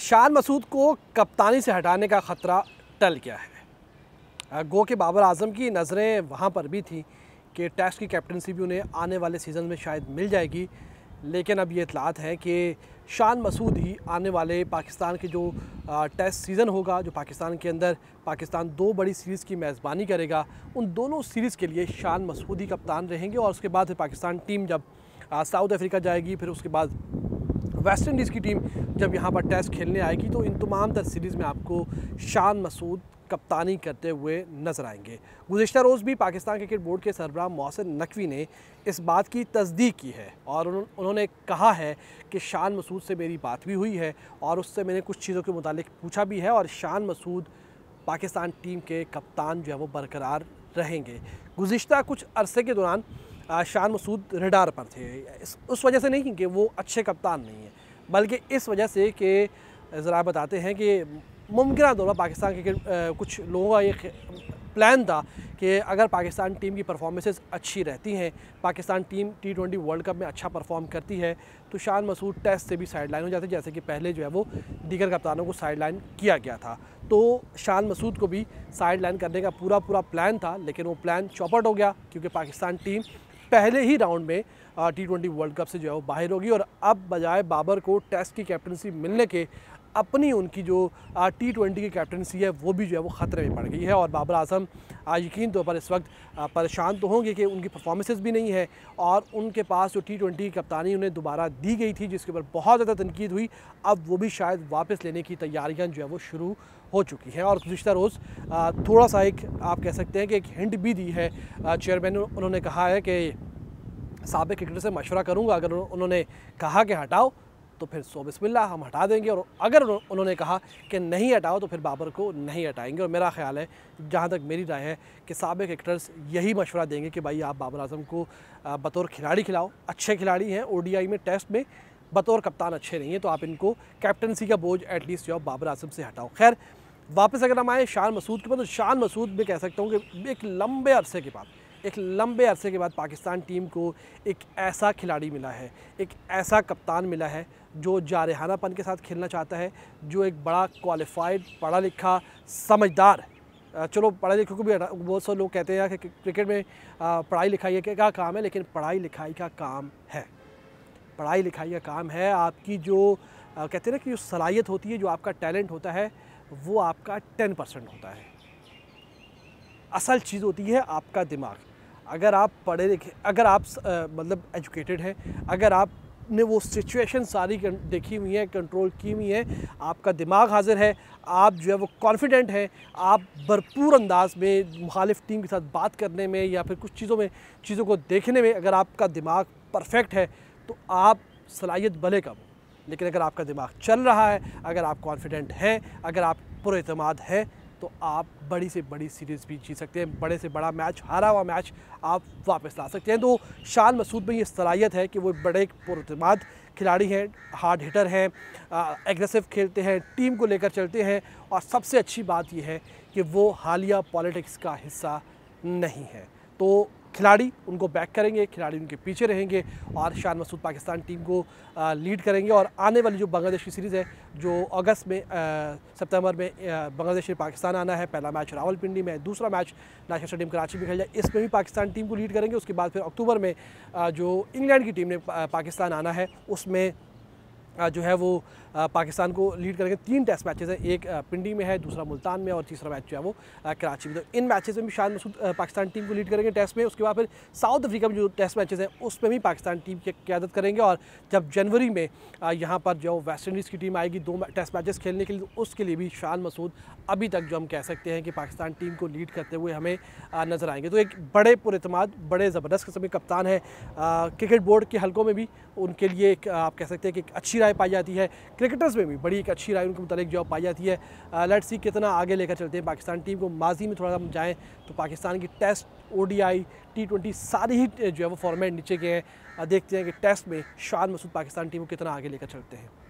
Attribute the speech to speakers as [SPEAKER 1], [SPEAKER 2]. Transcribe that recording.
[SPEAKER 1] शान मसूद को कप्तानी से हटाने का ख़तरा टल गया है गो के बाबर आजम की नज़रें वहाँ पर भी थी कि टेस्ट की कैप्टनसी भी उन्हें आने वाले सीज़न में शायद मिल जाएगी लेकिन अब ये इतलात हैं कि शान मसूद ही आने वाले पाकिस्तान के जो टेस्ट सीज़न होगा जो पाकिस्तान के अंदर पाकिस्तान दो बड़ी सीरीज़ की मेज़बानी करेगा उन दोनों सीरीज़ के लिए शान मसूद ही कप्तान रहेंगे और उसके बाद फिर पाकिस्तान टीम जब साउथ अफ्रीका जाएगी फिर उसके बाद वेस्ट इंडीज़ की टीम जब यहाँ पर टेस्ट खेलने आएगी तो इन तमाम तर सीरीज़ में आपको शान मसूद कप्तानी करते हुए नजर आएंगे गुजशत रोज़ भी पाकिस्तान क्रिकेट बोर्ड के सरबराह मोहसिन नकवी ने इस बात की तस्दीक की है और उन्होंने कहा है कि शान मसूद से मेरी बात भी हुई है और उससे मैंने कुछ चीज़ों के मुतालिक पूछा भी है और शान मसूद पाकिस्तान टीम के कप्तान जो है वो बरकरार रहेंगे गुज्तर कुछ अरसे के दौरान शान मसूद रडार पर थे इस उस वजह से नहीं कि वो अच्छे कप्तान नहीं हैं बल्कि इस वजह से कि ज़रा बताते हैं कि मुमकिन दौरा पाकिस्तान के कुछ लोगों का ये प्लान था कि अगर पाकिस्तान टीम की परफॉर्मेंसेस अच्छी रहती हैं Pakistan team T twenty World Cup में अच्छा परफॉर्म करती है तो शान मसूद टेस्ट से भी साइड लाइन हो जाते जैसे कि पहले जो है वो दीगर कप्तानों को साइड लाइन किया गया था तो शान मसूद को भी साइड लाइन करने का पूरा पूरा प्लान था लेकिन वो प्लान चौपट हो गया क्योंकि पाकिस्तान टीम पहले ही राउंड में टी ट्वेंटी वर्ल्ड कप से जो है वो बाहर होगी और अब बजाय बाबर को टेस्ट की कैप्टनसी मिलने के अपनी उनकी जो टी ट्वेंटी की कैप्टनसी है वो भी जो है वो ख़तरे में पड़ गई है और बाबर आजम यकीन तौर तो पर इस वक्त परेशान तो होंगे कि उनकी परफॉर्मेंसेज भी नहीं है और उनके पास जो टी ट्वेंटी की कप्तानी उन्हें दोबारा दी गई थी जिसके ऊपर बहुत ज़्यादा तनकीद हुई अब वो भी शायद वापस लेने की तैयारियाँ जो है वो शुरू हो चुकी हैं और गुज्तर रोज़ थोड़ा सा एक आप कह सकते हैं कि एक हिंट भी दी है चेयरमैन उन्होंने कहा है कि सबक क्रिकेटर से मशवरा करूँगा अगर उन्होंने कहा कि हटाओ तो फिर सो बिस्मिल्ला हम हटा देंगे और अगर उन्होंने कहा कि नहीं हटाओ तो फिर बाबर को नहीं हटाएंगे और मेरा ख्याल है जहाँ तक मेरी राय है कि सबक एक्टर्स यही मशवरा देंगे कि भाई आप बाबर आजम को बतौर खिलाड़ी खिलाओ अच्छे खिलाड़ी हैं ओ में टेस्ट में बतौर कप्तान अच्छे नहीं हैं तो आप इनको कैप्टनसी का बोझ एटलीस्ट जो बाबर आजम से हटाओ खैर वापस अगर हम आए शान मसूद के पास तो शान मसूद में कह सकता हूँ कि एक लंबे अरसे के बाद एक लंबे अरसे के बाद पाकिस्तान टीम को एक ऐसा खिलाड़ी मिला है एक ऐसा कप्तान मिला है जो जारहानापन के साथ खेलना चाहता है जो एक बड़ा क्वालिफाइड पढ़ा लिखा समझदार चलो पढ़ाई लिखा को भी बहुत सौ लोग कहते हैं कि क्रिकेट में पढ़ाई लिखाई का काम है लेकिन पढ़ाई लिखाई का काम है पढ़ाई लिखाई का काम है आपकी जो कहते हैं ना कि जो सलाहियत होती है जो आपका टैलेंट होता है वो आपका टेन परसेंट होता है असल चीज़ होती है आपका दिमाग अगर आप पढ़े लिखे अगर आप मतलब एजुकेटेड हैं अगर आप ने वो सिचुएशन सारी देखी हुई है कंट्रोल की हुई है आपका दिमाग हाजिर है आप जो है वो कॉन्फिडेंट हैं आप भरपूर अंदाज में मुखालिफ टीम के साथ बात करने में या फिर कुछ चीज़ों में चीज़ों को देखने में अगर आपका दिमाग परफेक्ट है तो आप सलाहियत भले कम लेकिन अगर आपका दिमाग चल रहा है अगर आप कॉन्फिडेंट हैं अगर आप पुरमाद हैं तो आप बड़ी से बड़ी सीरीज़ भी जीत सकते हैं बड़े से बड़ा मैच हारा हुआ मैच आप वापस ला सकते हैं तो शान मसूद में ये सलाहियत है कि वो बड़े पुरतमाद खिलाड़ी हैं हार्ड हिटर हैं एग्रेसिव खेलते हैं टीम को लेकर चलते हैं और सबसे अच्छी बात यह है कि वो हालिया पॉलिटिक्स का हिस्सा नहीं है तो खिलाड़ी उनको बैक करेंगे खिलाड़ी उनके पीछे रहेंगे और शान मसूद पाकिस्तान टीम को लीड करेंगे और आने वाली जो बांग्लादेश की सीरीज़ है जो अगस्त में सितंबर में बांग्लादेश ने पाकिस्तान आना है पहला मैच रावलपिंडी में दूसरा मैच नेशनल स्टेडियम कराची में खेला जाए इसमें भी पाकिस्तान टीम को लीड करेंगे उसके बाद फिर अक्टूबर में जो इंग्लैंड की टीम ने पाकिस्तान आना है उसमें जो है वो पाकिस्तान को लीड करके तीन टेस्ट मैचेस हैं एक पिंडी में है दूसरा मुल्तान में और तीसरा मैच जो है वो कराची में तो इन मैचेस में भी शायद मसूद पाकिस्तान टीम को लीड करेंगे टेस्ट में उसके बाद फिर साउथ अफ्रीका में जो टेस्ट मैचेस हैं उसमें भी पाकिस्तान टीम की क्यादत करेंगे और जब जनवरी में यहाँ पर जो वेस्ट इंडीज़ की टीम आएगी दो टेस्ट मैचेस खेलने के लिए तो उसके लिए भी शान मसूद अभी तक जो हम कह सकते हैं कि पाकिस्तान टीम को लीड करते हुए हमें नज़र आएंगे तो एक बड़े पुरमाद बड़े ज़बरदस्त किस्म के कप्तान हैं क्रिकेट बोर्ड के हल्कों में भी उनके लिए एक आप कह सकते हैं कि अच्छी राय पाई जाती है क्रिकेटर्स में भी बड़ी एक अच्छी राय उनके मुतालिक जो पाई जाती है लेट्स सी कितना आगे लेकर चलते हैं पाकिस्तान टीम को माजी में थोड़ा सा जाएँ तो पाकिस्तान की टेस्ट ओडीआई टी ट्वेंटी सारे ही जो है वो फॉर्मेट नीचे गए हैं देखते हैं कि टेस्ट में शान मसूद पाकिस्तान टीम को कितना आगे लेकर चलते हैं